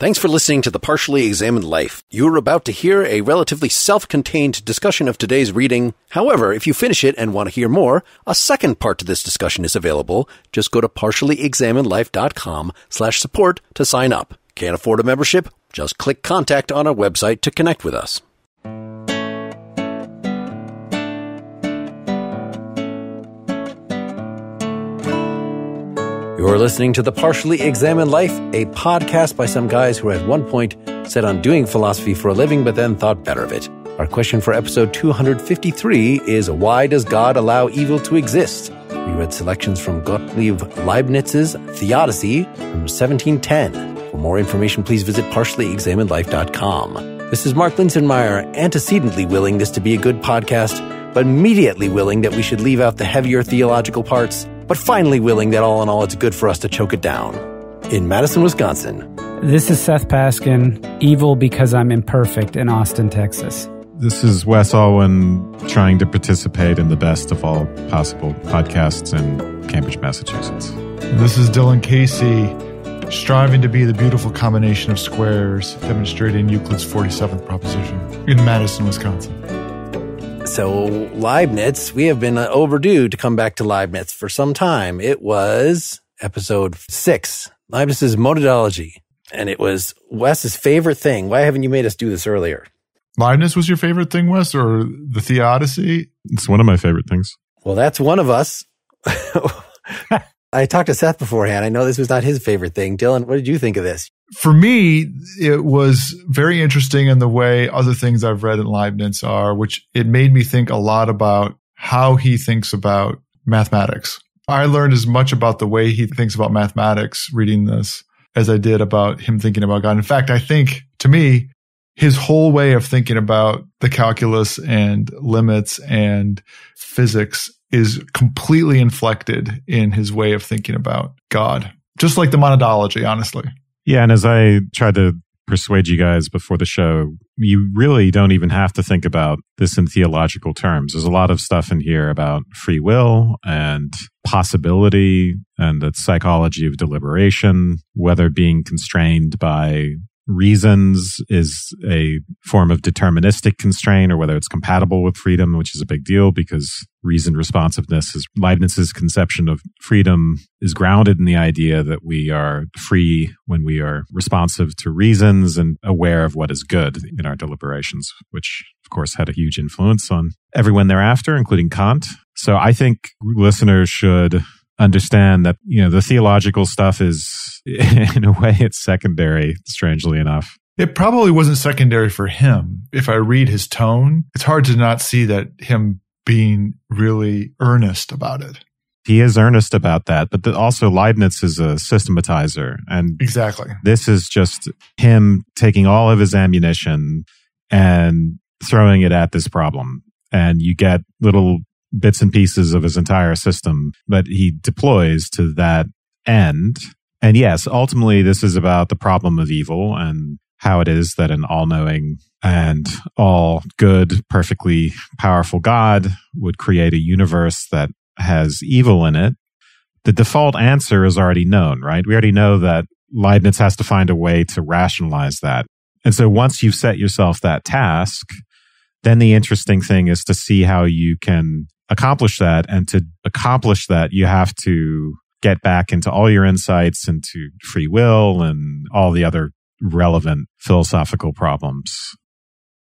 Thanks for listening to The Partially Examined Life. You are about to hear a relatively self-contained discussion of today's reading. However, if you finish it and want to hear more, a second part to this discussion is available. Just go to partiallyexaminedlife.com slash support to sign up. Can't afford a membership? Just click contact on our website to connect with us. You're listening to The Partially Examined Life, a podcast by some guys who at one point set on doing philosophy for a living but then thought better of it. Our question for episode 253 is Why does God allow evil to exist? We read selections from Gottlieb Leibniz's Theodicy from 1710. For more information, please visit partiallyexaminedlife.com. This is Mark Linsenmeyer, antecedently willing this to be a good podcast, but immediately willing that we should leave out the heavier theological parts but finally willing that all in all it's good for us to choke it down. In Madison, Wisconsin. This is Seth Paskin, Evil Because I'm Imperfect in Austin, Texas. This is Wes Alwyn trying to participate in the best of all possible podcasts in Cambridge, Massachusetts. This is Dylan Casey striving to be the beautiful combination of squares demonstrating Euclid's 47th proposition in Madison, Wisconsin. So Leibniz, we have been uh, overdue to come back to Leibniz for some time. It was episode six, Leibniz's methodology, and it was Wes's favorite thing. Why haven't you made us do this earlier? Leibniz was your favorite thing, Wes, or the Theodicy? It's one of my favorite things. Well, that's one of us. I talked to Seth beforehand. I know this was not his favorite thing. Dylan, what did you think of this? for me, it was very interesting in the way other things I've read in Leibniz are, which it made me think a lot about how he thinks about mathematics. I learned as much about the way he thinks about mathematics reading this as I did about him thinking about God. In fact, I think to me, his whole way of thinking about the calculus and limits and physics is completely inflected in his way of thinking about God, just like the monadology, honestly. Yeah, and as I tried to persuade you guys before the show, you really don't even have to think about this in theological terms. There's a lot of stuff in here about free will and possibility and the psychology of deliberation, whether being constrained by reasons is a form of deterministic constraint or whether it's compatible with freedom, which is a big deal because reasoned responsiveness is Leibniz's conception of freedom is grounded in the idea that we are free when we are responsive to reasons and aware of what is good in our deliberations, which of course had a huge influence on everyone thereafter, including Kant. So I think listeners should understand that you know the theological stuff is in a way it's secondary strangely enough it probably wasn't secondary for him if i read his tone it's hard to not see that him being really earnest about it he is earnest about that but the, also leibniz is a systematizer and exactly this is just him taking all of his ammunition and throwing it at this problem and you get little bits and pieces of his entire system, but he deploys to that end. And yes, ultimately, this is about the problem of evil and how it is that an all knowing and all good, perfectly powerful God would create a universe that has evil in it. The default answer is already known, right? We already know that Leibniz has to find a way to rationalize that. And so once you've set yourself that task, then the interesting thing is to see how you can accomplish that. And to accomplish that, you have to get back into all your insights into free will and all the other relevant philosophical problems.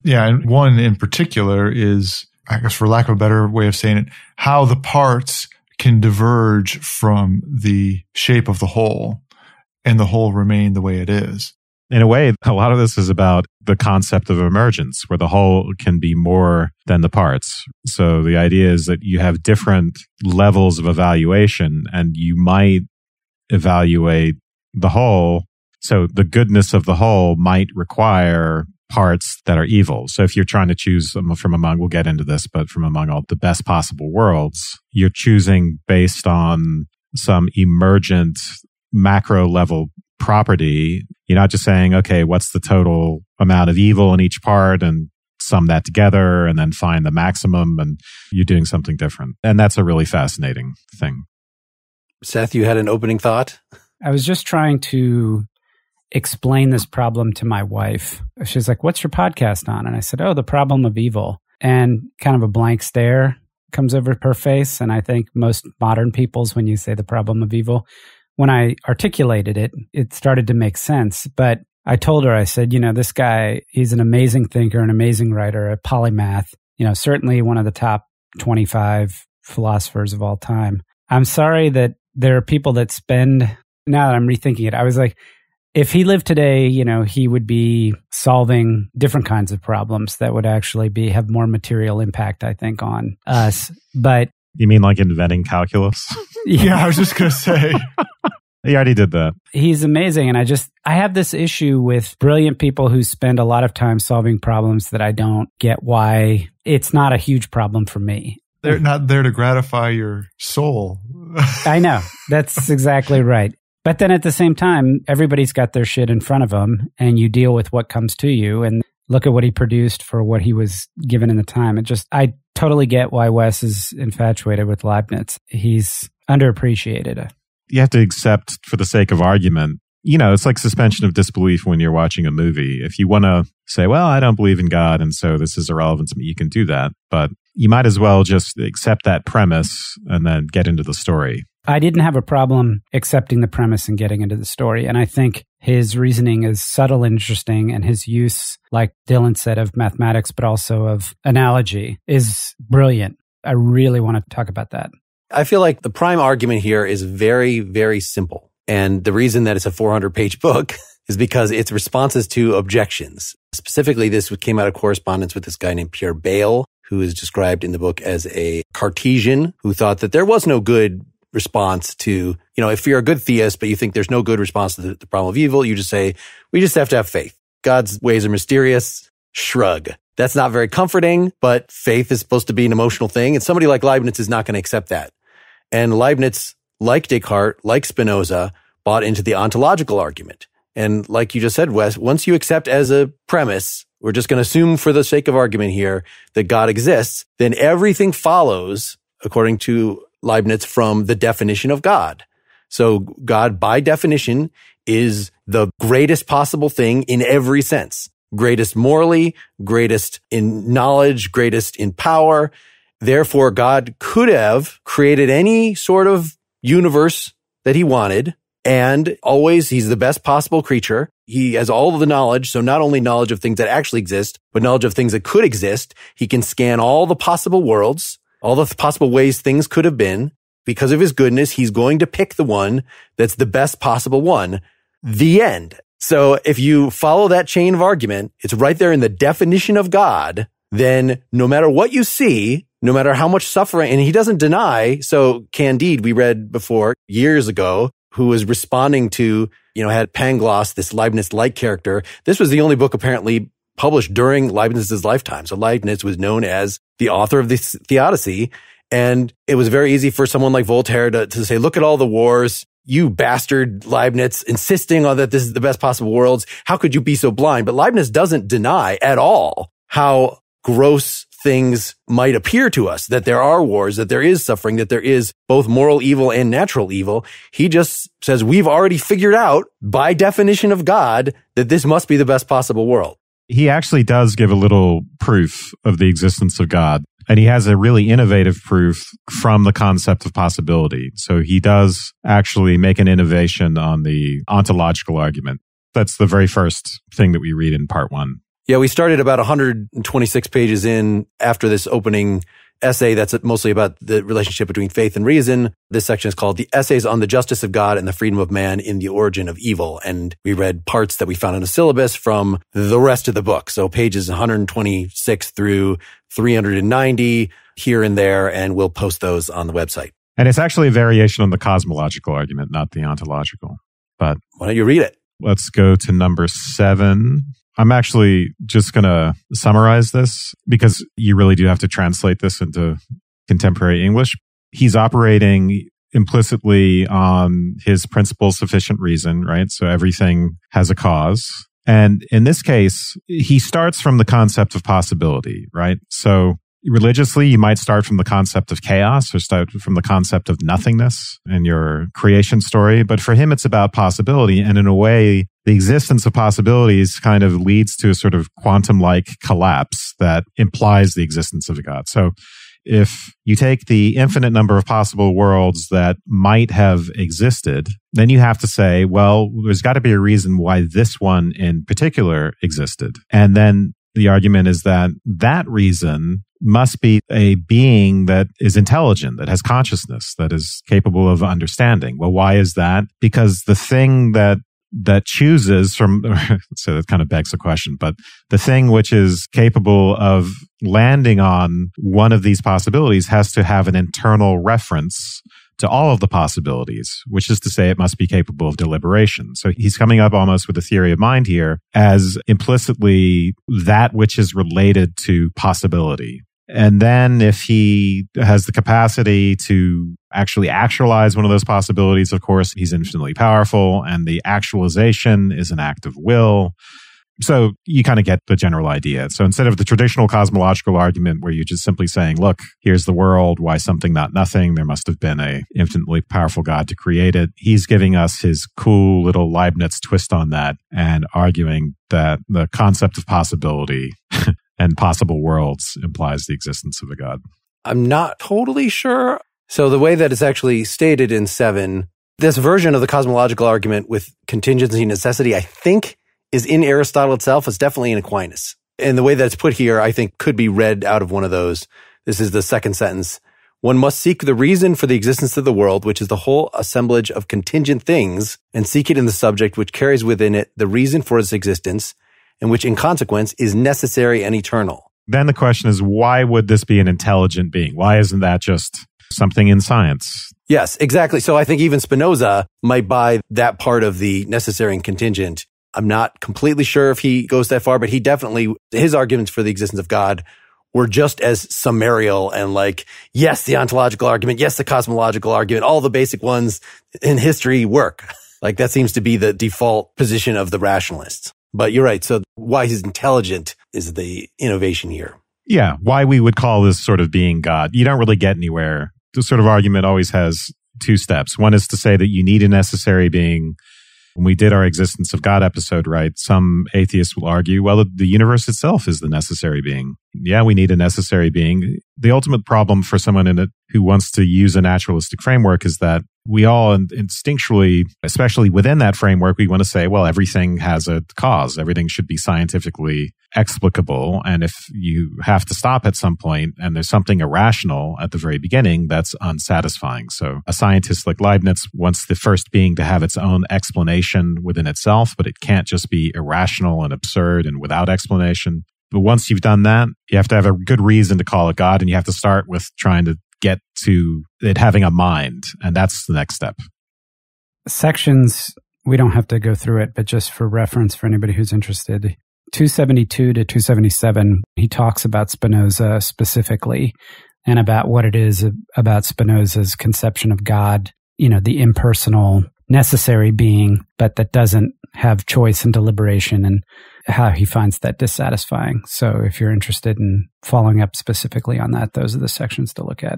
Yeah. And one in particular is, I guess, for lack of a better way of saying it, how the parts can diverge from the shape of the whole and the whole remain the way it is in a way, a lot of this is about the concept of emergence, where the whole can be more than the parts. So the idea is that you have different levels of evaluation and you might evaluate the whole. So the goodness of the whole might require parts that are evil. So if you're trying to choose from among, we'll get into this, but from among all the best possible worlds, you're choosing based on some emergent macro level property you're not just saying, okay, what's the total amount of evil in each part and sum that together and then find the maximum and you're doing something different. And that's a really fascinating thing. Seth, you had an opening thought? I was just trying to explain this problem to my wife. She's like, What's your podcast on? And I said, Oh, the problem of evil. And kind of a blank stare comes over her face. And I think most modern people's, when you say the problem of evil, when I articulated it, it started to make sense. But I told her, I said, you know, this guy, he's an amazing thinker, an amazing writer, a polymath, you know, certainly one of the top 25 philosophers of all time. I'm sorry that there are people that spend, now that I'm rethinking it, I was like, if he lived today, you know, he would be solving different kinds of problems that would actually be have more material impact, I think, on us. But you mean like inventing calculus? yeah, I was just going to say. He already did that. He's amazing. And I just, I have this issue with brilliant people who spend a lot of time solving problems that I don't get why it's not a huge problem for me. They're not there to gratify your soul. I know. That's exactly right. But then at the same time, everybody's got their shit in front of them and you deal with what comes to you. And look at what he produced for what he was given in the time. It just, I totally get why Wes is infatuated with Leibniz. He's underappreciated. You have to accept, for the sake of argument, you know, it's like suspension of disbelief when you're watching a movie. If you want to say, well, I don't believe in God, and so this is irrelevant to me, you can do that. But you might as well just accept that premise and then get into the story. I didn't have a problem accepting the premise and getting into the story. And I think his reasoning is subtle and interesting. And his use, like Dylan said, of mathematics, but also of analogy is brilliant. I really want to talk about that. I feel like the prime argument here is very, very simple. And the reason that it's a 400 page book is because it's responses to objections. Specifically, this came out of correspondence with this guy named Pierre Bayle, who is described in the book as a Cartesian who thought that there was no good response to, you know, if you're a good theist, but you think there's no good response to the, the problem of evil, you just say, we just have to have faith. God's ways are mysterious. Shrug. That's not very comforting, but faith is supposed to be an emotional thing. And somebody like Leibniz is not going to accept that. And Leibniz, like Descartes, like Spinoza, bought into the ontological argument. And like you just said, Wes, once you accept as a premise, we're just going to assume for the sake of argument here that God exists, then everything follows according to Leibniz from the definition of God. So God, by definition, is the greatest possible thing in every sense. Greatest morally, greatest in knowledge, greatest in power. Therefore, God could have created any sort of universe that he wanted. And always, he's the best possible creature. He has all of the knowledge. So not only knowledge of things that actually exist, but knowledge of things that could exist. He can scan all the possible worlds all the possible ways things could have been. Because of his goodness, he's going to pick the one that's the best possible one. The end. So if you follow that chain of argument, it's right there in the definition of God. Then no matter what you see, no matter how much suffering, and he doesn't deny. So Candide, we read before years ago, who was responding to, you know, had Pangloss, this Leibniz-like character. This was the only book apparently published during Leibniz's lifetime. So Leibniz was known as the author of the Theodicy. And it was very easy for someone like Voltaire to, to say, look at all the wars. You bastard Leibniz insisting on that this is the best possible worlds. How could you be so blind? But Leibniz doesn't deny at all how gross things might appear to us, that there are wars, that there is suffering, that there is both moral evil and natural evil. He just says, we've already figured out by definition of God that this must be the best possible world he actually does give a little proof of the existence of God. And he has a really innovative proof from the concept of possibility. So he does actually make an innovation on the ontological argument. That's the very first thing that we read in part one. Yeah, we started about 126 pages in after this opening essay that's mostly about the relationship between faith and reason. This section is called The Essays on the Justice of God and the Freedom of Man in the Origin of Evil. And we read parts that we found in a syllabus from the rest of the book. So pages 126 through 390 here and there. And we'll post those on the website. And it's actually a variation on the cosmological argument, not the ontological. But why don't you read it? Let's go to number seven. I'm actually just going to summarize this because you really do have to translate this into contemporary English. He's operating implicitly on his principle sufficient reason, right? So everything has a cause. And in this case, he starts from the concept of possibility, right? So religiously, you might start from the concept of chaos or start from the concept of nothingness in your creation story. But for him, it's about possibility. And in a way, the existence of possibilities kind of leads to a sort of quantum like collapse that implies the existence of a God. So if you take the infinite number of possible worlds that might have existed, then you have to say, well, there's got to be a reason why this one in particular existed. And then the argument is that that reason must be a being that is intelligent, that has consciousness, that is capable of understanding. Well, why is that? Because the thing that that chooses from so that kind of begs the question but the thing which is capable of landing on one of these possibilities has to have an internal reference to all of the possibilities, which is to say it must be capable of deliberation. So he's coming up almost with a theory of mind here as implicitly that which is related to possibility. And then if he has the capacity to actually actualize one of those possibilities, of course, he's infinitely powerful and the actualization is an act of will. So you kind of get the general idea. So instead of the traditional cosmological argument where you're just simply saying, look, here's the world, why something not nothing, there must have been a infinitely powerful God to create it. He's giving us his cool little Leibniz twist on that and arguing that the concept of possibility and possible worlds implies the existence of a God. I'm not totally sure. So the way that it's actually stated in 7, this version of the cosmological argument with contingency necessity, I think is in Aristotle itself is definitely in Aquinas. And the way that it's put here, I think could be read out of one of those. This is the second sentence. One must seek the reason for the existence of the world, which is the whole assemblage of contingent things, and seek it in the subject which carries within it the reason for its existence, and which in consequence is necessary and eternal. Then the question is, why would this be an intelligent being? Why isn't that just something in science? Yes, exactly. So I think even Spinoza might buy that part of the necessary and contingent I'm not completely sure if he goes that far, but he definitely, his arguments for the existence of God were just as summarial and like, yes, the ontological argument, yes, the cosmological argument, all the basic ones in history work. Like that seems to be the default position of the rationalists. But you're right. So why he's intelligent is the innovation here. Yeah. Why we would call this sort of being God. You don't really get anywhere. This sort of argument always has two steps. One is to say that you need a necessary being when we did our Existence of God episode, right, some atheists will argue, well, the universe itself is the necessary being. Yeah, we need a necessary being. The ultimate problem for someone in a who wants to use a naturalistic framework is that we all instinctually, especially within that framework, we want to say, well, everything has a cause. Everything should be scientifically explicable. And if you have to stop at some point and there's something irrational at the very beginning, that's unsatisfying. So a scientist like Leibniz wants the first being to have its own explanation within itself, but it can't just be irrational and absurd and without explanation. But once you've done that, you have to have a good reason to call it God and you have to start with trying to get to it having a mind. And that's the next step. Sections, we don't have to go through it, but just for reference for anybody who's interested, 272 to 277, he talks about Spinoza specifically and about what it is about Spinoza's conception of God, you know, the impersonal, necessary being, but that doesn't have choice and deliberation. And how he finds that dissatisfying. So if you're interested in following up specifically on that, those are the sections to look at.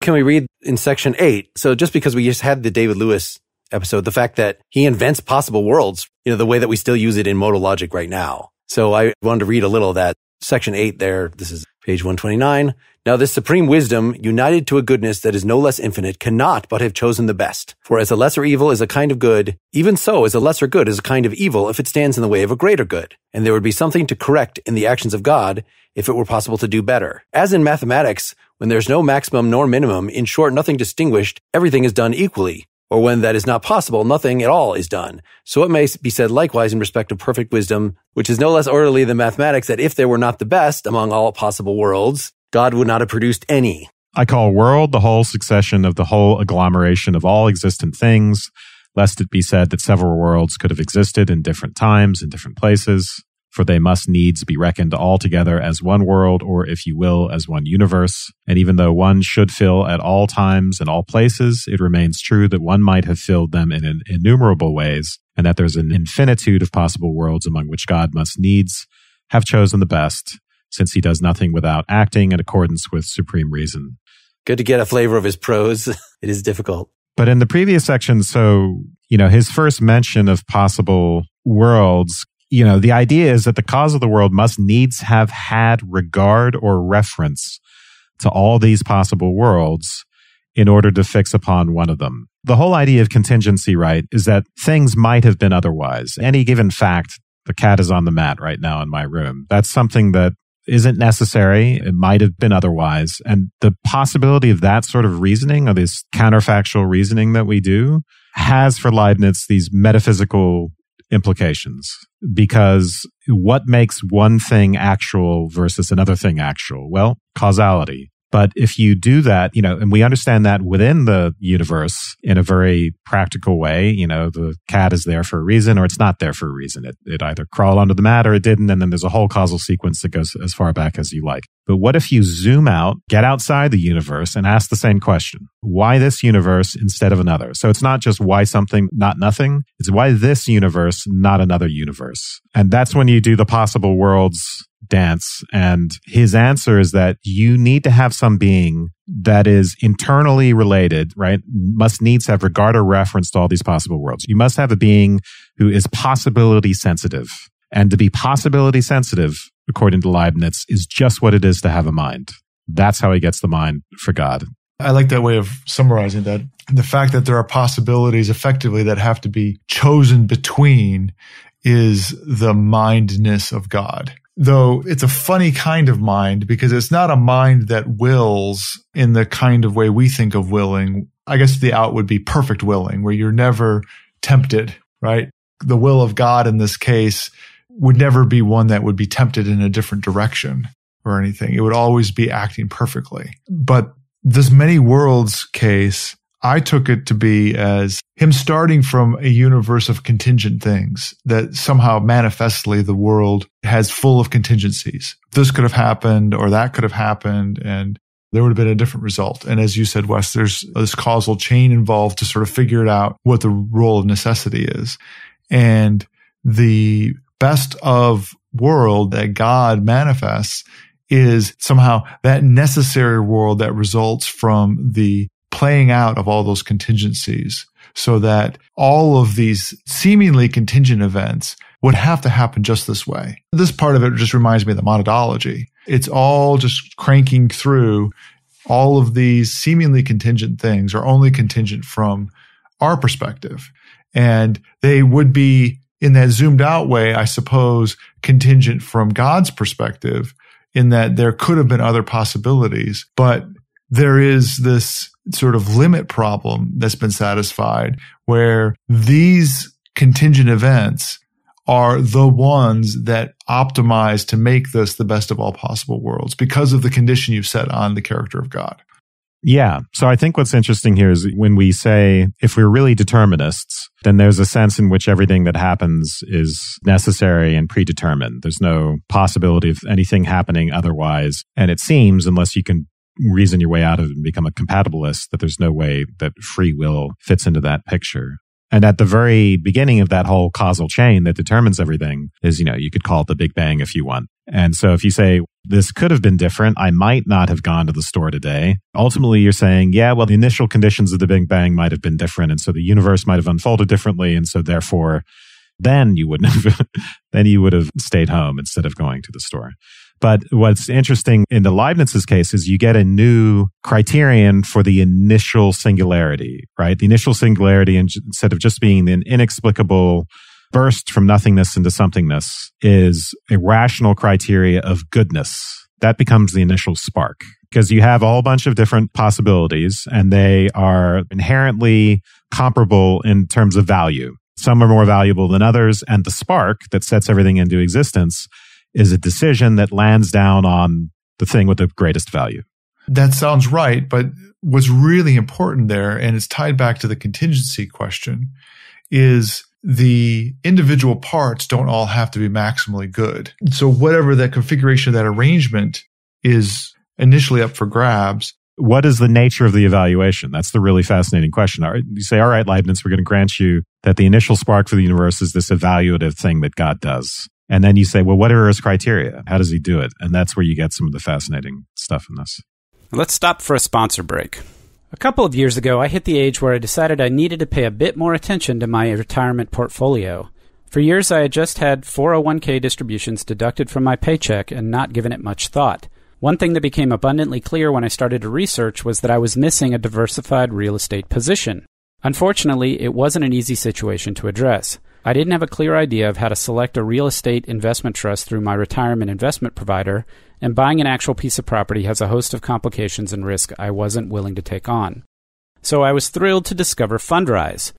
Can we read in section eight? So just because we just had the David Lewis episode, the fact that he invents possible worlds, you know, the way that we still use it in modal logic right now. So I wanted to read a little of that section eight there. This is Page 129. Now this supreme wisdom, united to a goodness that is no less infinite, cannot but have chosen the best. For as a lesser evil is a kind of good, even so as a lesser good is a kind of evil if it stands in the way of a greater good. And there would be something to correct in the actions of God if it were possible to do better. As in mathematics, when there's no maximum nor minimum, in short, nothing distinguished, everything is done equally or when that is not possible, nothing at all is done. So it may be said likewise in respect of perfect wisdom, which is no less orderly than mathematics, that if there were not the best among all possible worlds, God would not have produced any. I call world the whole succession of the whole agglomeration of all existent things, lest it be said that several worlds could have existed in different times and different places for they must needs be reckoned all together as one world, or if you will, as one universe. And even though one should fill at all times and all places, it remains true that one might have filled them in innumerable ways, and that there's an infinitude of possible worlds among which God must needs have chosen the best, since he does nothing without acting in accordance with supreme reason. Good to get a flavor of his prose. it is difficult. But in the previous section, so, you know, his first mention of possible worlds you know, the idea is that the cause of the world must needs have had regard or reference to all these possible worlds in order to fix upon one of them. The whole idea of contingency, right, is that things might have been otherwise. Any given fact, the cat is on the mat right now in my room. That's something that isn't necessary. It might have been otherwise. And the possibility of that sort of reasoning or this counterfactual reasoning that we do has for Leibniz these metaphysical implications because what makes one thing actual versus another thing actual? Well, causality. But if you do that, you know, and we understand that within the universe in a very practical way, you know, the cat is there for a reason or it's not there for a reason. It, it either crawled onto the mat or it didn't. And then there's a whole causal sequence that goes as far back as you like. But what if you zoom out, get outside the universe and ask the same question? Why this universe instead of another? So it's not just why something, not nothing. It's why this universe, not another universe. And that's when you do the possible worlds dance. And his answer is that you need to have some being that is internally related, right? Must needs have regard or reference to all these possible worlds. You must have a being who is possibility sensitive. And to be possibility sensitive, according to Leibniz, is just what it is to have a mind. That's how he gets the mind for God. I like that way of summarizing that. The fact that there are possibilities effectively that have to be chosen between is the mindness of God though it's a funny kind of mind because it's not a mind that wills in the kind of way we think of willing. I guess the out would be perfect willing, where you're never tempted, right? The will of God in this case would never be one that would be tempted in a different direction or anything. It would always be acting perfectly. But this many worlds case I took it to be as him starting from a universe of contingent things that somehow manifestly the world has full of contingencies. This could have happened or that could have happened and there would have been a different result. And as you said, Wes, there's this causal chain involved to sort of figure it out what the role of necessity is. And the best of world that God manifests is somehow that necessary world that results from the playing out of all those contingencies so that all of these seemingly contingent events would have to happen just this way. This part of it just reminds me of the monadology. It's all just cranking through all of these seemingly contingent things are only contingent from our perspective. And they would be in that zoomed out way, I suppose, contingent from God's perspective in that there could have been other possibilities, but there is this sort of limit problem that's been satisfied where these contingent events are the ones that optimize to make this the best of all possible worlds because of the condition you've set on the character of God. Yeah. So I think what's interesting here is when we say if we're really determinists, then there's a sense in which everything that happens is necessary and predetermined. There's no possibility of anything happening otherwise. And it seems, unless you can reason your way out of it and become a compatibilist, that there's no way that free will fits into that picture. And at the very beginning of that whole causal chain that determines everything is, you know, you could call it the Big Bang if you want. And so if you say, this could have been different, I might not have gone to the store today. Ultimately, you're saying, yeah, well, the initial conditions of the Big Bang might have been different. And so the universe might have unfolded differently. And so therefore, then you wouldn't have, then you would have stayed home instead of going to the store. But what's interesting in the Leibniz's case is you get a new criterion for the initial singularity, right? The initial singularity, instead of just being an inexplicable burst from nothingness into somethingness, is a rational criteria of goodness. That becomes the initial spark because you have a whole bunch of different possibilities and they are inherently comparable in terms of value. Some are more valuable than others. And the spark that sets everything into existence is a decision that lands down on the thing with the greatest value. That sounds right. But what's really important there, and it's tied back to the contingency question, is the individual parts don't all have to be maximally good. So whatever that configuration, that arrangement is initially up for grabs. What is the nature of the evaluation? That's the really fascinating question. You say, all right, Leibniz, we're going to grant you that the initial spark for the universe is this evaluative thing that God does. And then you say, well, what are his criteria? How does he do it? And that's where you get some of the fascinating stuff in this. Let's stop for a sponsor break. A couple of years ago, I hit the age where I decided I needed to pay a bit more attention to my retirement portfolio. For years, I had just had 401k distributions deducted from my paycheck and not given it much thought. One thing that became abundantly clear when I started to research was that I was missing a diversified real estate position. Unfortunately, it wasn't an easy situation to address. I didn't have a clear idea of how to select a real estate investment trust through my retirement investment provider, and buying an actual piece of property has a host of complications and risk I wasn't willing to take on. So I was thrilled to discover Fundrise.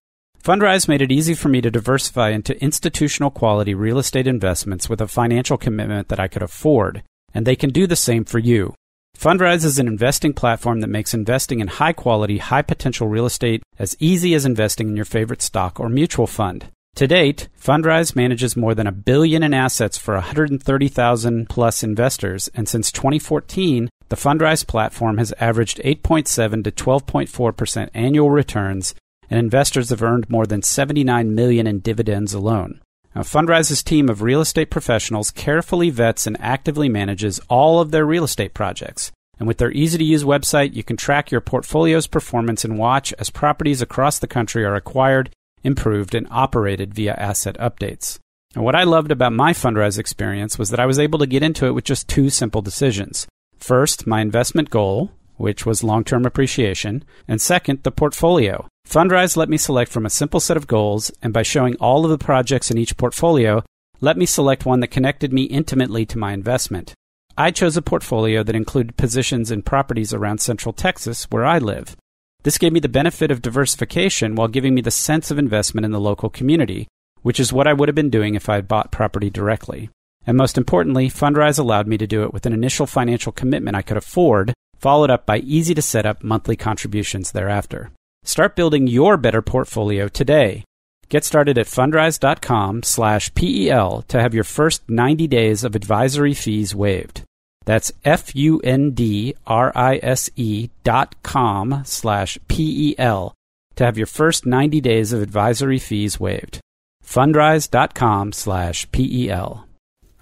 Fundrise made it easy for me to diversify into institutional quality real estate investments with a financial commitment that I could afford, and they can do the same for you. Fundrise is an investing platform that makes investing in high quality, high potential real estate as easy as investing in your favorite stock or mutual fund. To date, Fundrise manages more than a billion in assets for 130,000 plus investors, and since 2014, the Fundrise platform has averaged 8.7 to 12.4% annual returns, and investors have earned more than 79 million in dividends alone. Now, Fundrise's team of real estate professionals carefully vets and actively manages all of their real estate projects. And with their easy to use website, you can track your portfolio's performance and watch as properties across the country are acquired improved, and operated via asset updates. And what I loved about my Fundrise experience was that I was able to get into it with just two simple decisions. First, my investment goal, which was long term appreciation, and second, the portfolio. Fundrise let me select from a simple set of goals, and by showing all of the projects in each portfolio, let me select one that connected me intimately to my investment. I chose a portfolio that included positions in properties around Central Texas, where I live. This gave me the benefit of diversification while giving me the sense of investment in the local community, which is what I would have been doing if I had bought property directly. And most importantly, Fundrise allowed me to do it with an initial financial commitment I could afford, followed up by easy to set up monthly contributions thereafter. Start building your better portfolio today. Get started at fundrise.com slash PEL to have your first 90 days of advisory fees waived. That's F U N D R I S E dot com slash P E L to have your first 90 days of advisory fees waived. Fundrise dot com slash P E L.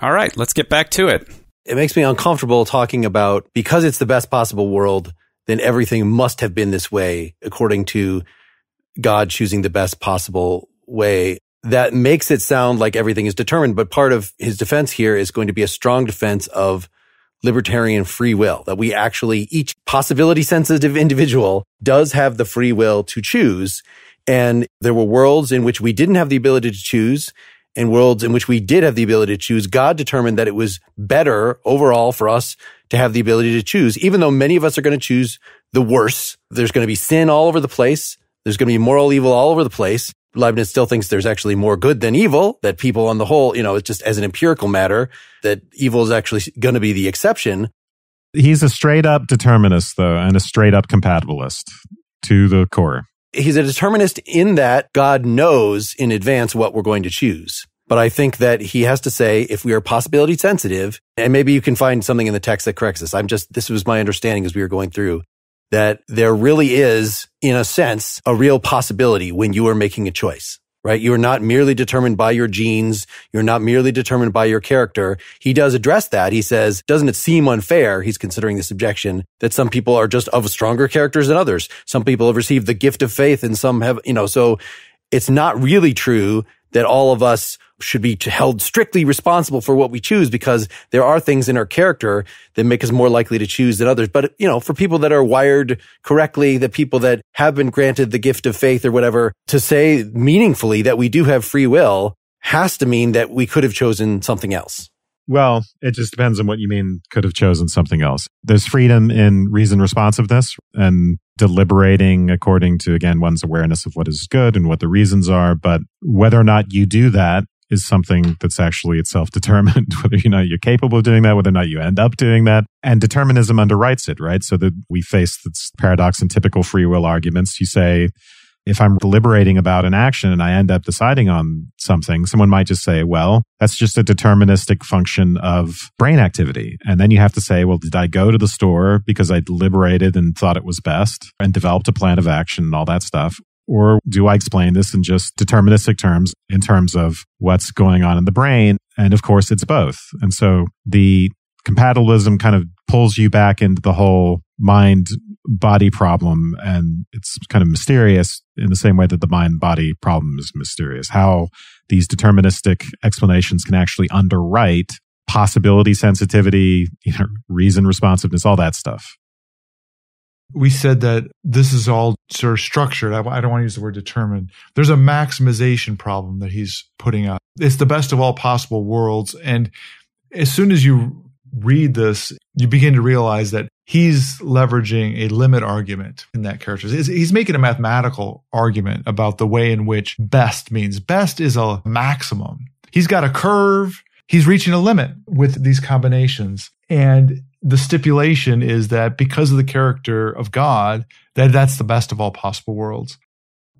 All right, let's get back to it. It makes me uncomfortable talking about because it's the best possible world, then everything must have been this way according to God choosing the best possible way. That makes it sound like everything is determined, but part of his defense here is going to be a strong defense of libertarian free will, that we actually, each possibility sensitive individual does have the free will to choose. And there were worlds in which we didn't have the ability to choose and worlds in which we did have the ability to choose. God determined that it was better overall for us to have the ability to choose, even though many of us are going to choose the worse. There's going to be sin all over the place. There's going to be moral evil all over the place. Leibniz still thinks there's actually more good than evil, that people on the whole, you know, it's just as an empirical matter, that evil is actually going to be the exception. He's a straight up determinist, though, and a straight up compatibilist to the core. He's a determinist in that God knows in advance what we're going to choose. But I think that he has to say, if we are possibility sensitive, and maybe you can find something in the text that corrects this. I'm just, this was my understanding as we were going through that there really is, in a sense, a real possibility when you are making a choice, right? You're not merely determined by your genes. You're not merely determined by your character. He does address that. He says, doesn't it seem unfair? He's considering this objection that some people are just of stronger characters than others. Some people have received the gift of faith and some have, you know, so it's not really true that all of us should be held strictly responsible for what we choose because there are things in our character that make us more likely to choose than others. But, you know, for people that are wired correctly, the people that have been granted the gift of faith or whatever, to say meaningfully that we do have free will has to mean that we could have chosen something else. Well, it just depends on what you mean could have chosen something else. There's freedom in reason responsiveness and deliberating according to, again, one's awareness of what is good and what the reasons are. But whether or not you do that is something that's actually itself determined, whether or not you're capable of doing that, whether or not you end up doing that. And determinism underwrites it, right? So that we face this paradox and typical free will arguments. You say, if I'm deliberating about an action and I end up deciding on something, someone might just say, well, that's just a deterministic function of brain activity. And then you have to say, well, did I go to the store because I deliberated and thought it was best and developed a plan of action and all that stuff? Or do I explain this in just deterministic terms, in terms of what's going on in the brain? And of course, it's both. And so the compatibilism kind of pulls you back into the whole mind body problem and it's kind of mysterious in the same way that the mind body problem is mysterious how these deterministic explanations can actually underwrite possibility sensitivity you know reason responsiveness all that stuff we said that this is all sort of structured. I, I, don't want to use the word determined. There's a maximization problem that he's putting up. It's the best of all possible worlds. And as soon as you read this, you begin to realize that he's leveraging a limit argument in that character. He's making a mathematical argument about the way in which best means. Best is a maximum. He's got a curve. He's reaching a limit with these combinations. And the stipulation is that because of the character of God, that that's the best of all possible worlds.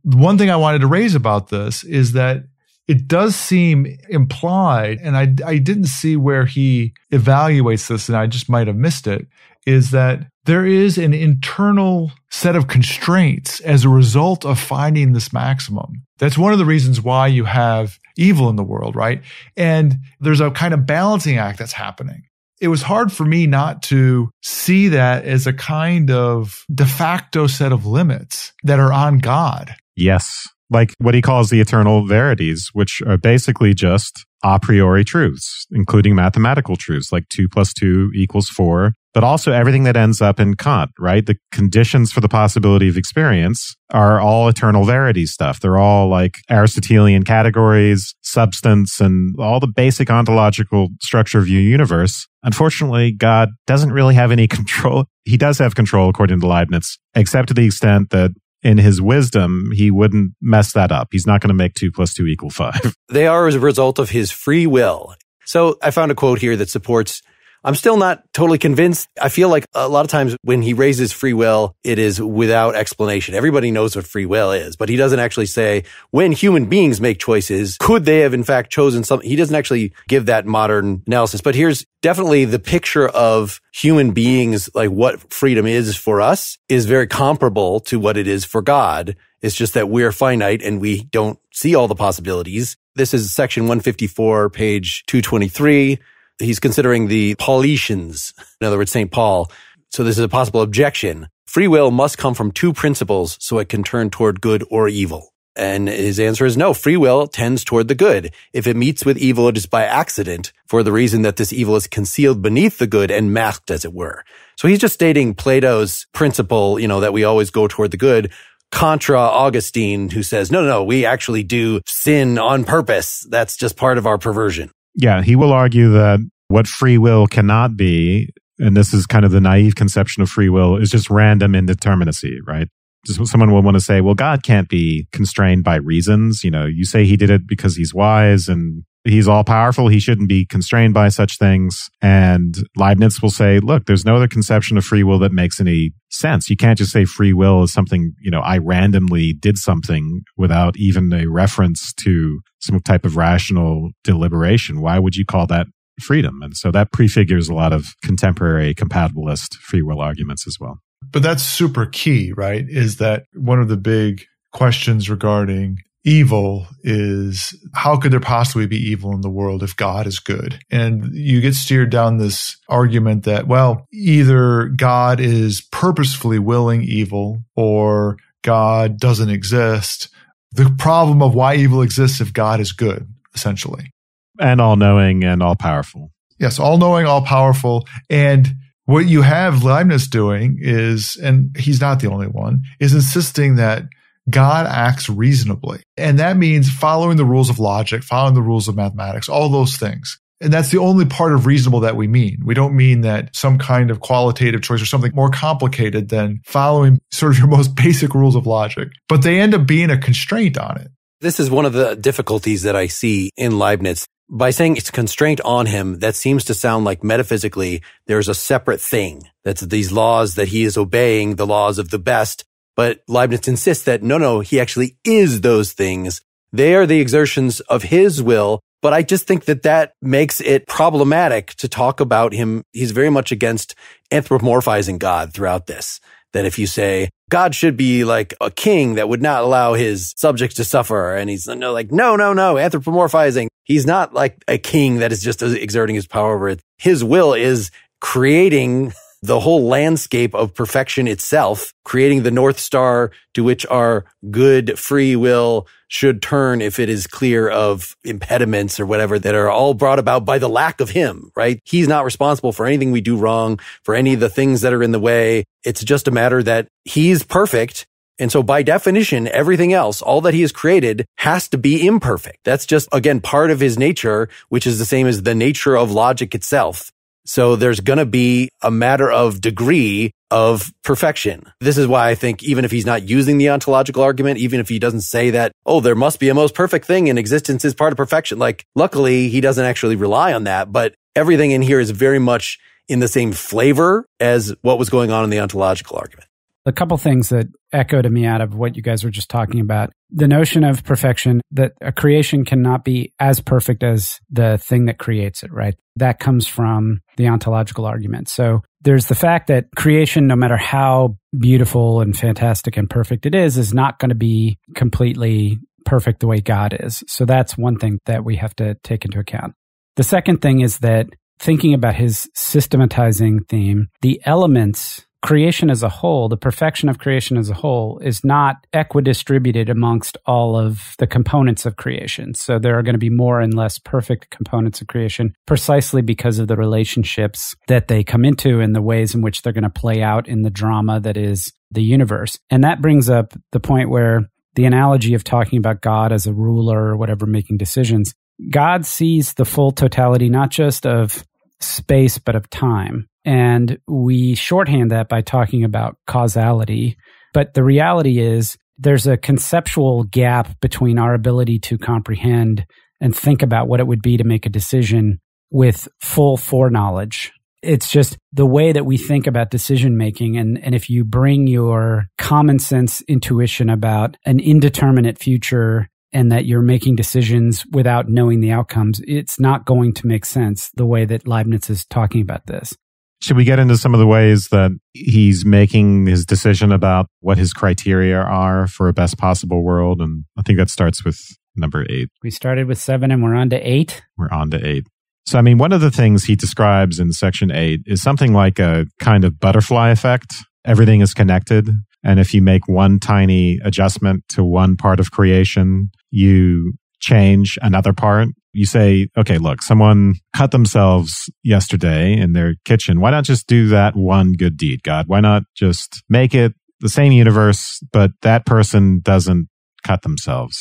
One thing I wanted to raise about this is that it does seem implied, and I, I didn't see where he evaluates this, and I just might have missed it, is that there is an internal set of constraints as a result of finding this maximum. That's one of the reasons why you have evil in the world, right? And there's a kind of balancing act that's happening. It was hard for me not to see that as a kind of de facto set of limits that are on God. Yes like what he calls the eternal verities, which are basically just a priori truths, including mathematical truths like two plus two equals four, but also everything that ends up in Kant, right? The conditions for the possibility of experience are all eternal verity stuff. They're all like Aristotelian categories, substance, and all the basic ontological structure of your universe. Unfortunately, God doesn't really have any control. He does have control, according to Leibniz, except to the extent that in his wisdom, he wouldn't mess that up. He's not going to make two plus two equal five. They are as a result of his free will. So I found a quote here that supports I'm still not totally convinced. I feel like a lot of times when he raises free will, it is without explanation. Everybody knows what free will is, but he doesn't actually say when human beings make choices, could they have in fact chosen something? He doesn't actually give that modern analysis. But here's definitely the picture of human beings, like what freedom is for us is very comparable to what it is for God. It's just that we're finite and we don't see all the possibilities. This is section 154, page 223 he's considering the Paulicians, in other words, St. Paul. So this is a possible objection. Free will must come from two principles so it can turn toward good or evil. And his answer is no, free will tends toward the good. If it meets with evil, it is by accident for the reason that this evil is concealed beneath the good and masked, as it were. So he's just stating Plato's principle, you know, that we always go toward the good contra Augustine, who says, no, no, we actually do sin on purpose. That's just part of our perversion. Yeah, he will argue that what free will cannot be, and this is kind of the naive conception of free will, is just random indeterminacy, right? someone will want to say, well, God can't be constrained by reasons. You know, you say he did it because he's wise and he's all powerful. He shouldn't be constrained by such things. And Leibniz will say, look, there's no other conception of free will that makes any sense. You can't just say free will is something, you know, I randomly did something without even a reference to some type of rational deliberation. Why would you call that freedom? And so that prefigures a lot of contemporary compatibilist free will arguments as well. But that's super key, right? Is that one of the big questions regarding evil is how could there possibly be evil in the world if God is good? And you get steered down this argument that, well, either God is purposefully willing evil or God doesn't exist. The problem of why evil exists if God is good, essentially. And all knowing and all powerful. Yes, all knowing, all powerful. And what you have Leibniz doing is, and he's not the only one, is insisting that God acts reasonably. And that means following the rules of logic, following the rules of mathematics, all those things. And that's the only part of reasonable that we mean. We don't mean that some kind of qualitative choice or something more complicated than following sort of your most basic rules of logic, but they end up being a constraint on it. This is one of the difficulties that I see in Leibniz. By saying it's a constraint on him, that seems to sound like metaphysically there's a separate thing. That's these laws that he is obeying, the laws of the best, but Leibniz insists that no, no, he actually is those things. They are the exertions of his will. But I just think that that makes it problematic to talk about him. He's very much against anthropomorphizing God throughout this. That if you say God should be like a king that would not allow his subjects to suffer, and he's like, no, no, no, anthropomorphizing. He's not like a king that is just exerting his power over it. His will is creating the whole landscape of perfection itself, creating the North Star to which our good free will should turn if it is clear of impediments or whatever that are all brought about by the lack of him, right? He's not responsible for anything we do wrong, for any of the things that are in the way. It's just a matter that he's perfect. And so by definition, everything else, all that he has created has to be imperfect. That's just, again, part of his nature, which is the same as the nature of logic itself. So there's going to be a matter of degree of perfection. This is why I think even if he's not using the ontological argument, even if he doesn't say that, oh, there must be a most perfect thing and existence is part of perfection. Like luckily he doesn't actually rely on that, but everything in here is very much in the same flavor as what was going on in the ontological argument. A couple things that echo to me out of what you guys were just talking about. The notion of perfection that a creation cannot be as perfect as the thing that creates it, right? That comes from the ontological argument. So there's the fact that creation, no matter how beautiful and fantastic and perfect it is, is not going to be completely perfect the way God is. So that's one thing that we have to take into account. The second thing is that thinking about his systematizing theme, the elements creation as a whole, the perfection of creation as a whole, is not equidistributed amongst all of the components of creation. So there are going to be more and less perfect components of creation precisely because of the relationships that they come into and the ways in which they're going to play out in the drama that is the universe. And that brings up the point where the analogy of talking about God as a ruler or whatever making decisions. God sees the full totality, not just of space, but of time. And we shorthand that by talking about causality. But the reality is there's a conceptual gap between our ability to comprehend and think about what it would be to make a decision with full foreknowledge. It's just the way that we think about decision making. And, and if you bring your common sense intuition about an indeterminate future and that you're making decisions without knowing the outcomes, it's not going to make sense the way that Leibniz is talking about this. Should we get into some of the ways that he's making his decision about what his criteria are for a best possible world? And I think that starts with number eight. We started with seven and we're on to eight. We're on to eight. So, I mean, one of the things he describes in section eight is something like a kind of butterfly effect. Everything is connected. And if you make one tiny adjustment to one part of creation, you change another part you say, okay, look, someone cut themselves yesterday in their kitchen. Why not just do that one good deed, God? Why not just make it the same universe, but that person doesn't cut themselves?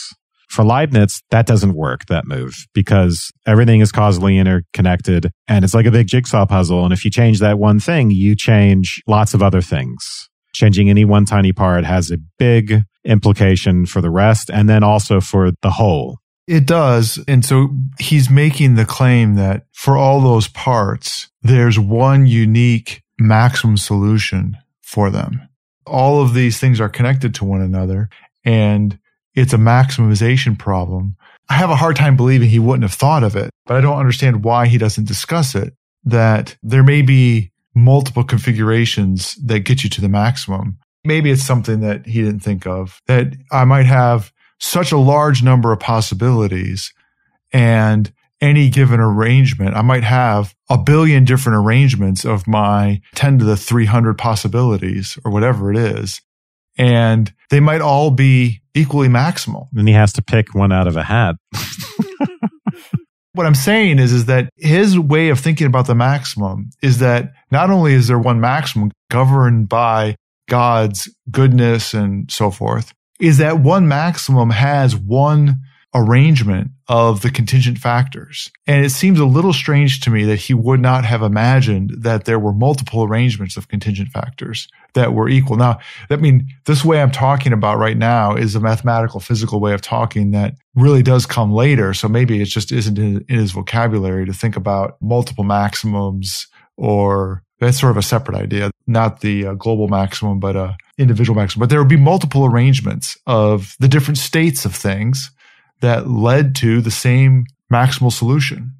For Leibniz, that doesn't work, that move, because everything is causally interconnected and it's like a big jigsaw puzzle. And if you change that one thing, you change lots of other things. Changing any one tiny part has a big implication for the rest and then also for the whole. It does. And so he's making the claim that for all those parts, there's one unique maximum solution for them. All of these things are connected to one another and it's a maximization problem. I have a hard time believing he wouldn't have thought of it, but I don't understand why he doesn't discuss it. That there may be multiple configurations that get you to the maximum. Maybe it's something that he didn't think of that I might have such a large number of possibilities and any given arrangement, I might have a billion different arrangements of my 10 to the 300 possibilities or whatever it is. And they might all be equally maximal. Then he has to pick one out of a hat. what I'm saying is, is that his way of thinking about the maximum is that not only is there one maximum governed by God's goodness and so forth, is that one maximum has one arrangement of the contingent factors. And it seems a little strange to me that he would not have imagined that there were multiple arrangements of contingent factors that were equal. Now, I mean, this way I'm talking about right now is a mathematical physical way of talking that really does come later. So maybe it just isn't in, his vocabulary to think about multiple maximums or that's sort of a separate idea, not the uh, global maximum, but a individual maximum, but there would be multiple arrangements of the different states of things that led to the same maximal solution.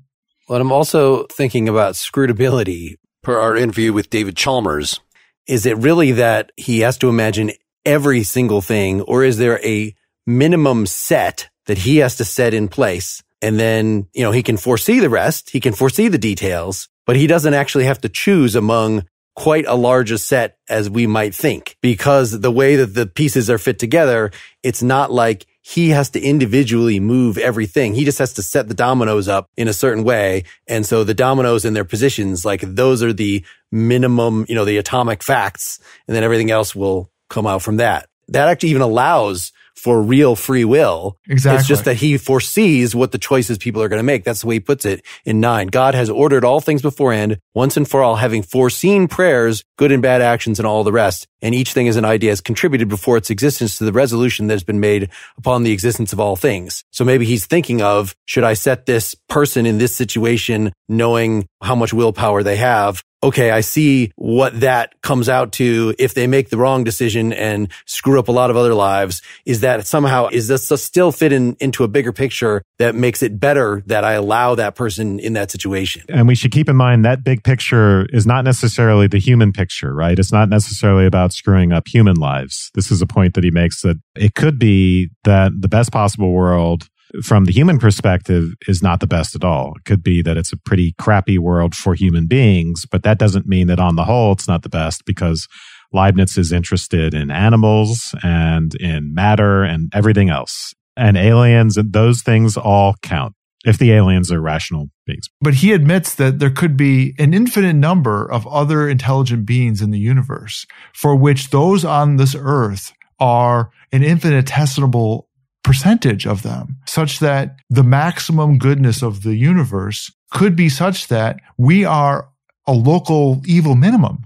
What I'm also thinking about scrutability per our interview with David Chalmers. Is it really that he has to imagine every single thing, or is there a minimum set that he has to set in place? And then, you know, he can foresee the rest. He can foresee the details, but he doesn't actually have to choose among quite a large a set as we might think because the way that the pieces are fit together, it's not like he has to individually move everything. He just has to set the dominoes up in a certain way. And so the dominoes and their positions, like those are the minimum, you know, the atomic facts. And then everything else will come out from that. That actually even allows for real free will. Exactly. It's just that he foresees what the choices people are going to make. That's the way he puts it in nine. God has ordered all things beforehand, once and for all, having foreseen prayers, good and bad actions, and all the rest. And each thing as an idea has contributed before its existence to the resolution that has been made upon the existence of all things. So maybe he's thinking of, should I set this person in this situation knowing how much willpower they have? okay, I see what that comes out to if they make the wrong decision and screw up a lot of other lives. Is that somehow, is this still fit in, into a bigger picture that makes it better that I allow that person in that situation? And we should keep in mind that big picture is not necessarily the human picture, right? It's not necessarily about screwing up human lives. This is a point that he makes that it could be that the best possible world from the human perspective is not the best at all. It could be that it's a pretty crappy world for human beings, but that doesn't mean that on the whole it's not the best because Leibniz is interested in animals and in matter and everything else. And aliens and those things all count if the aliens are rational beings. But he admits that there could be an infinite number of other intelligent beings in the universe for which those on this earth are an infinitesimal percentage of them, such that the maximum goodness of the universe could be such that we are a local evil minimum.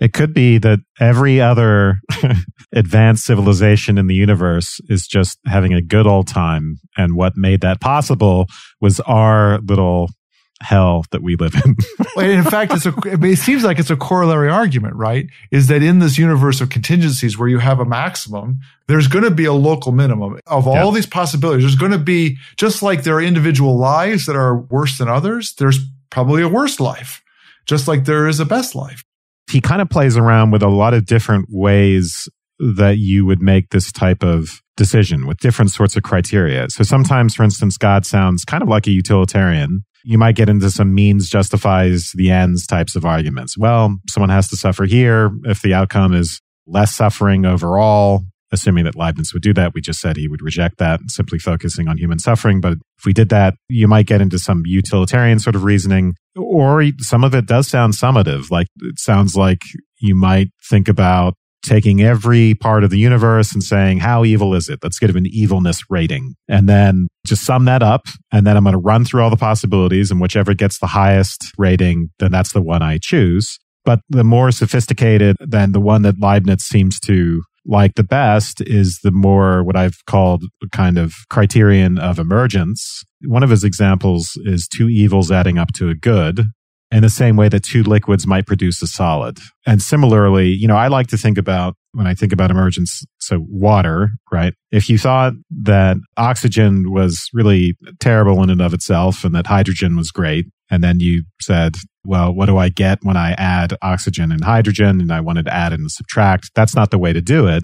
It could be that every other advanced civilization in the universe is just having a good old time. And what made that possible was our little hell that we live in. in fact, it's a, it seems like it's a corollary argument, right? Is that in this universe of contingencies where you have a maximum, there's going to be a local minimum of all these possibilities. There's going to be, just like there are individual lives that are worse than others, there's probably a worse life, just like there is a best life. He kind of plays around with a lot of different ways that you would make this type of decision with different sorts of criteria. So sometimes, for instance, God sounds kind of like a utilitarian you might get into some means justifies the ends types of arguments. Well, someone has to suffer here. If the outcome is less suffering overall, assuming that Leibniz would do that, we just said he would reject that, simply focusing on human suffering. But if we did that, you might get into some utilitarian sort of reasoning, or some of it does sound summative. Like it sounds like you might think about taking every part of the universe and saying, how evil is it? Let's give it an evilness rating. And then just sum that up. And then I'm going to run through all the possibilities and whichever gets the highest rating, then that's the one I choose. But the more sophisticated than the one that Leibniz seems to like the best is the more what I've called kind of criterion of emergence. One of his examples is two evils adding up to a good in the same way that two liquids might produce a solid. And similarly, you know, I like to think about when I think about emergence, so water, right? If you thought that oxygen was really terrible in and of itself and that hydrogen was great, and then you said, well, what do I get when I add oxygen and hydrogen and I wanted to add and subtract? That's not the way to do it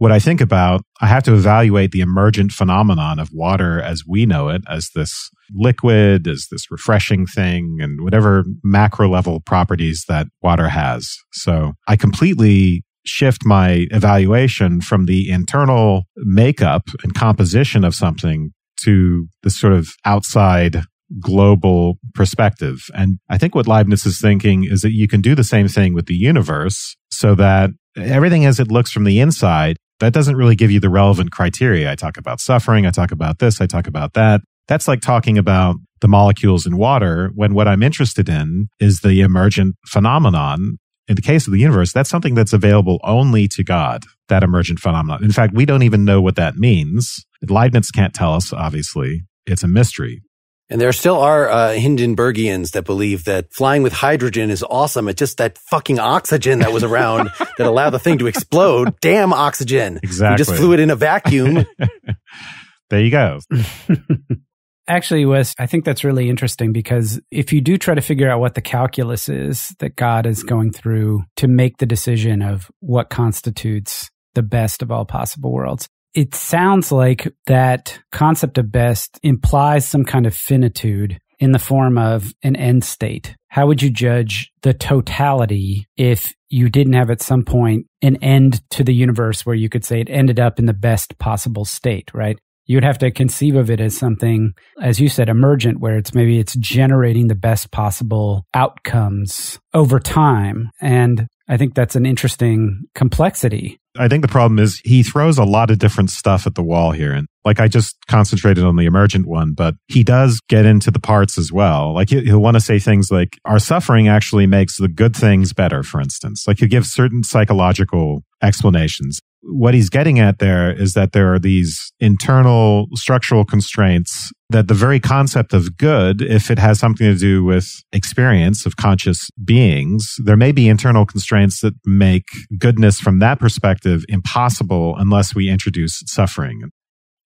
what I think about, I have to evaluate the emergent phenomenon of water as we know it, as this liquid? Is this refreshing thing? And whatever macro level properties that water has. So I completely shift my evaluation from the internal makeup and composition of something to the sort of outside global perspective. And I think what Leibniz is thinking is that you can do the same thing with the universe so that everything as it looks from the inside, that doesn't really give you the relevant criteria. I talk about suffering, I talk about this, I talk about that. That's like talking about the molecules in water when what I'm interested in is the emergent phenomenon. In the case of the universe, that's something that's available only to God, that emergent phenomenon. In fact, we don't even know what that means. Leibniz can't tell us, obviously. It's a mystery. And there still are uh, Hindenburgians that believe that flying with hydrogen is awesome. It's just that fucking oxygen that was around that allowed the thing to explode. Damn oxygen. Exactly. We just flew it in a vacuum. there you go. Actually, Wes, I think that's really interesting because if you do try to figure out what the calculus is that God is going through to make the decision of what constitutes the best of all possible worlds, it sounds like that concept of best implies some kind of finitude in the form of an end state. How would you judge the totality if you didn't have at some point an end to the universe where you could say it ended up in the best possible state, right? you'd have to conceive of it as something as you said emergent where it's maybe it's generating the best possible outcomes over time and i think that's an interesting complexity i think the problem is he throws a lot of different stuff at the wall here and like I just concentrated on the emergent one, but he does get into the parts as well. Like he, will want to say things like, our suffering actually makes the good things better, for instance. Like he'll give certain psychological explanations. What he's getting at there is that there are these internal structural constraints that the very concept of good, if it has something to do with experience of conscious beings, there may be internal constraints that make goodness from that perspective impossible unless we introduce suffering.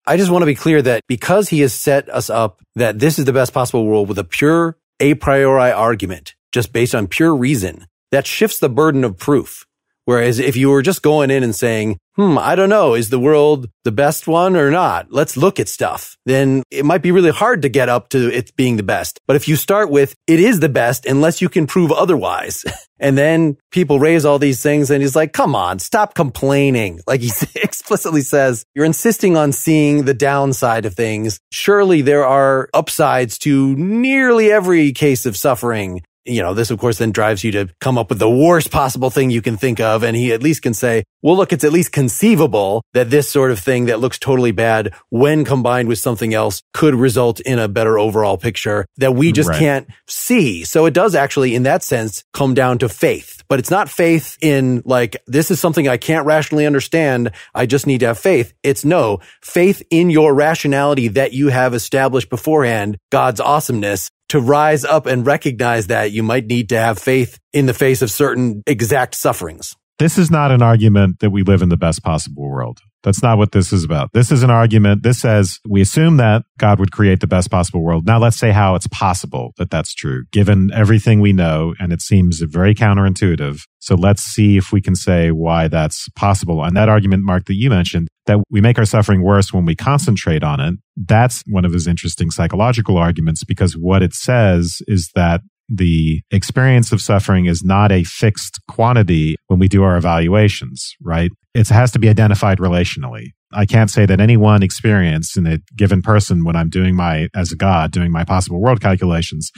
I just want to be clear that because he has set us up that this is the best possible world with a pure a priori argument, just based on pure reason, that shifts the burden of proof. Whereas if you were just going in and saying, hmm, I don't know, is the world the best one or not? Let's look at stuff. Then it might be really hard to get up to it being the best. But if you start with it is the best unless you can prove otherwise. and then people raise all these things and he's like, come on, stop complaining. Like he explicitly says, you're insisting on seeing the downside of things. Surely there are upsides to nearly every case of suffering you know, this of course then drives you to come up with the worst possible thing you can think of. And he at least can say, well, look, it's at least conceivable that this sort of thing that looks totally bad when combined with something else could result in a better overall picture that we just right. can't see. So it does actually, in that sense, come down to faith, but it's not faith in like, this is something I can't rationally understand. I just need to have faith. It's no faith in your rationality that you have established beforehand, God's awesomeness to rise up and recognize that you might need to have faith in the face of certain exact sufferings. This is not an argument that we live in the best possible world. That's not what this is about. This is an argument. This says we assume that God would create the best possible world. Now let's say how it's possible that that's true, given everything we know. And it seems very counterintuitive. So let's see if we can say why that's possible. And that argument, Mark, that you mentioned, that we make our suffering worse when we concentrate on it, that's one of his interesting psychological arguments because what it says is that the experience of suffering is not a fixed quantity when we do our evaluations, right? It has to be identified relationally. I can't say that any one experience in a given person when I'm doing my, as a God, doing my possible world calculations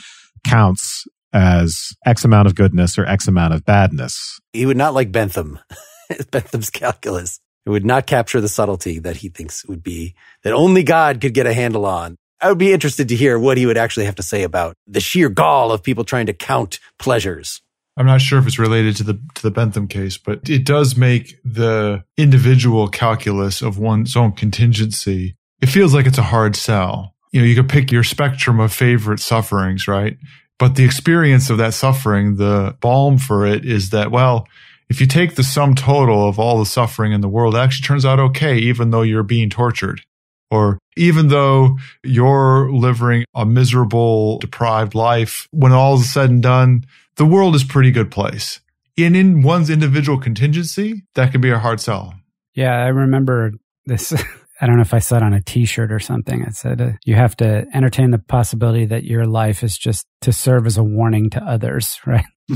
counts as X amount of goodness or X amount of badness. He would not like Bentham, Bentham's calculus. It would not capture the subtlety that he thinks would be that only God could get a handle on. I would be interested to hear what he would actually have to say about the sheer gall of people trying to count pleasures. I'm not sure if it's related to the to the Bentham case, but it does make the individual calculus of one's own contingency. It feels like it's a hard sell. You know, you could pick your spectrum of favorite sufferings, right? But the experience of that suffering, the balm for it is that, well, if you take the sum total of all the suffering in the world, it actually turns out okay, even though you're being tortured. Or even though you're living a miserable, deprived life, when all is said and done, the world is a pretty good place. And in one's individual contingency, that can be a hard sell. Yeah, I remember this. I don't know if I said on a T-shirt or something. It said uh, you have to entertain the possibility that your life is just to serve as a warning to others, right?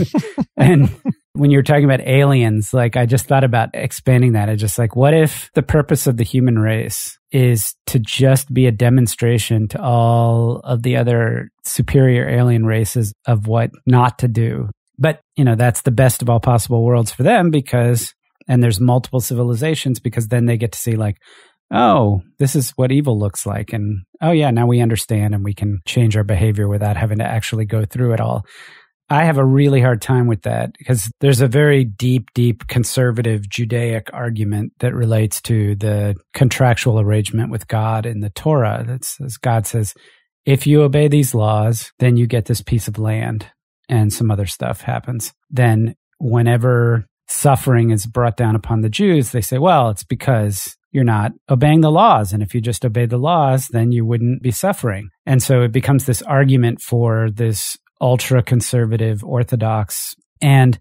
and when you are talking about aliens, like I just thought about expanding that. I just like, what if the purpose of the human race is to just be a demonstration to all of the other superior alien races of what not to do? But, you know, that's the best of all possible worlds for them because, and there's multiple civilizations because then they get to see like, oh, this is what evil looks like. And oh, yeah, now we understand and we can change our behavior without having to actually go through it all. I have a really hard time with that because there's a very deep, deep conservative Judaic argument that relates to the contractual arrangement with God in the Torah. That's as God says, if you obey these laws, then you get this piece of land and some other stuff happens. Then whenever suffering is brought down upon the Jews, they say, well, it's because you're not obeying the laws. And if you just obey the laws, then you wouldn't be suffering. And so it becomes this argument for this ultra conservative, orthodox. And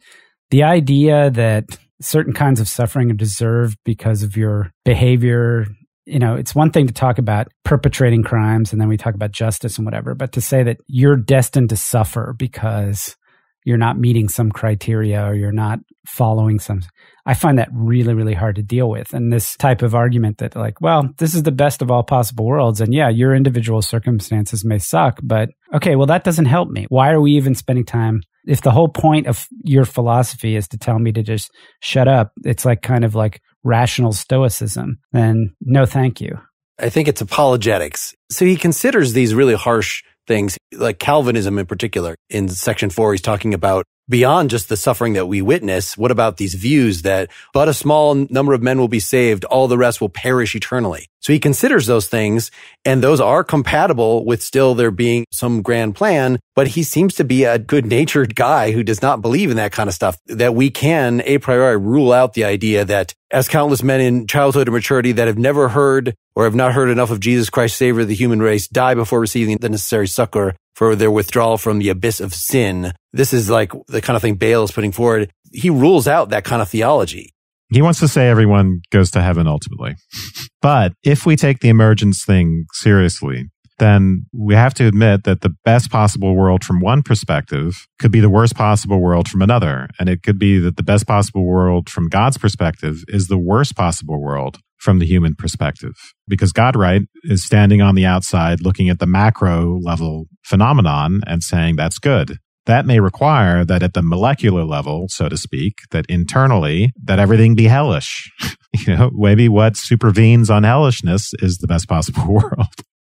the idea that certain kinds of suffering are deserved because of your behavior, you know, it's one thing to talk about perpetrating crimes and then we talk about justice and whatever, but to say that you're destined to suffer because you're not meeting some criteria or you're not following some i find that really really hard to deal with and this type of argument that like well this is the best of all possible worlds and yeah your individual circumstances may suck but okay well that doesn't help me why are we even spending time if the whole point of your philosophy is to tell me to just shut up it's like kind of like rational stoicism then no thank you i think it's apologetics so he considers these really harsh things, like Calvinism in particular. In section four, he's talking about beyond just the suffering that we witness, what about these views that but a small number of men will be saved, all the rest will perish eternally? So he considers those things, and those are compatible with still there being some grand plan, but he seems to be a good natured guy who does not believe in that kind of stuff, that we can a priori rule out the idea that as countless men in childhood and maturity that have never heard or have not heard enough of Jesus Christ, Savior of the human race, die before receiving the necessary succor for their withdrawal from the abyss of sin. This is like the kind of thing Bale is putting forward. He rules out that kind of theology. He wants to say everyone goes to heaven ultimately. but if we take the emergence thing seriously, then we have to admit that the best possible world from one perspective could be the worst possible world from another. And it could be that the best possible world from God's perspective is the worst possible world from the human perspective. Because Godright is standing on the outside looking at the macro level phenomenon and saying that's good. That may require that at the molecular level, so to speak, that internally, that everything be hellish. you know, maybe what supervenes on hellishness is the best possible world.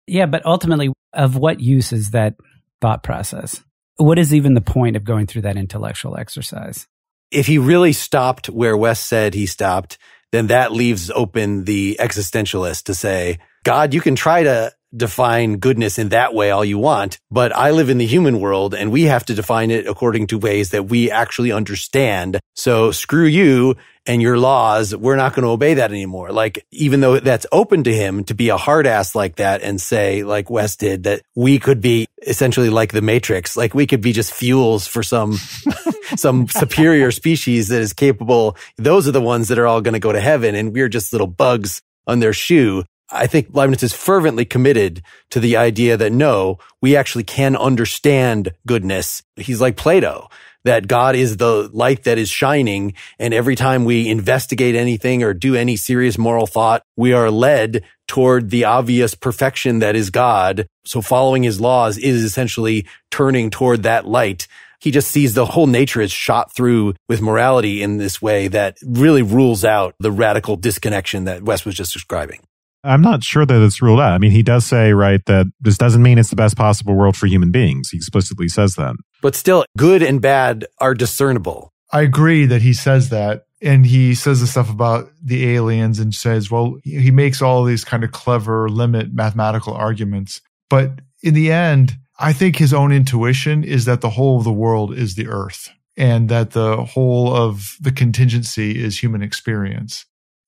Yeah, but ultimately, of what use is that thought process? What is even the point of going through that intellectual exercise? If he really stopped where West said he stopped, then that leaves open the existentialist to say, God, you can try to define goodness in that way all you want, but I live in the human world and we have to define it according to ways that we actually understand. So screw you and your laws. We're not going to obey that anymore. Like, even though that's open to him to be a hard ass like that and say, like Wes did, that we could be essentially like the matrix, like we could be just fuels for some, some superior species that is capable. Those are the ones that are all going to go to heaven and we're just little bugs on their shoe. I think Leibniz is fervently committed to the idea that no, we actually can understand goodness. He's like Plato, that God is the light that is shining. And every time we investigate anything or do any serious moral thought, we are led toward the obvious perfection that is God. So following his laws is essentially turning toward that light he just sees the whole nature is shot through with morality in this way that really rules out the radical disconnection that Wes was just describing. I'm not sure that it's ruled out. I mean, he does say, right, that this doesn't mean it's the best possible world for human beings. He explicitly says that. But still, good and bad are discernible. I agree that he says that. And he says the stuff about the aliens and says, well, he makes all these kind of clever limit mathematical arguments. But in the end, I think his own intuition is that the whole of the world is the earth and that the whole of the contingency is human experience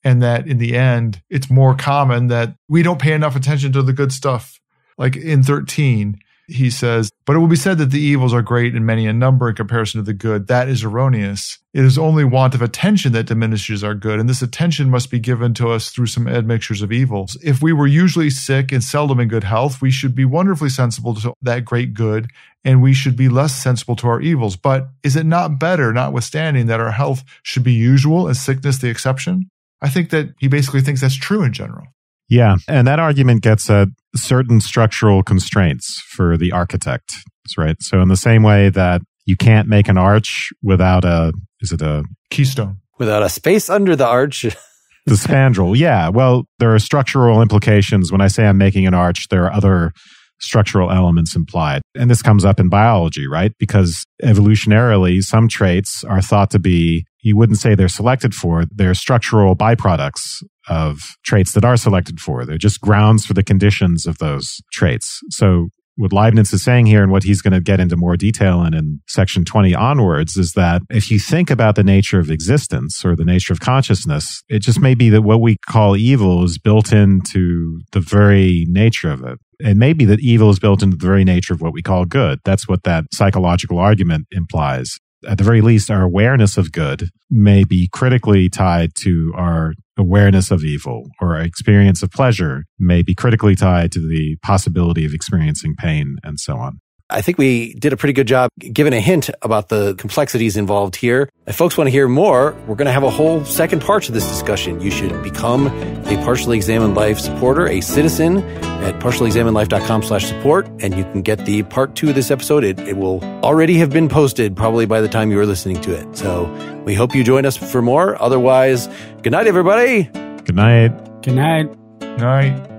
and that in the end it's more common that we don't pay enough attention to the good stuff like in 13 he says but it will be said that the evils are great and many in number in comparison to the good that is erroneous it is only want of attention that diminishes our good and this attention must be given to us through some admixtures of evils if we were usually sick and seldom in good health we should be wonderfully sensible to that great good and we should be less sensible to our evils but is it not better notwithstanding that our health should be usual and sickness the exception I think that he basically thinks that's true in general. Yeah. And that argument gets at certain structural constraints for the architect, right? So, in the same way that you can't make an arch without a, is it a keystone? Without a space under the arch. the spandrel. Yeah. Well, there are structural implications. When I say I'm making an arch, there are other structural elements implied. And this comes up in biology, right? Because evolutionarily, some traits are thought to be you wouldn't say they're selected for. They're structural byproducts of traits that are selected for. They're just grounds for the conditions of those traits. So what Leibniz is saying here and what he's going to get into more detail in, in section 20 onwards is that if you think about the nature of existence or the nature of consciousness, it just may be that what we call evil is built into the very nature of it. It may be that evil is built into the very nature of what we call good. That's what that psychological argument implies at the very least, our awareness of good may be critically tied to our awareness of evil, or our experience of pleasure may be critically tied to the possibility of experiencing pain, and so on. I think we did a pretty good job giving a hint about the complexities involved here. If folks want to hear more, we're going to have a whole second part to this discussion. You should become a Partially Examined Life supporter, a citizen at partiallyexaminedlife.com slash support, and you can get the part two of this episode. It, it will already have been posted probably by the time you're listening to it. So we hope you join us for more. Otherwise, good night, everybody. Good night. Good night. Good night.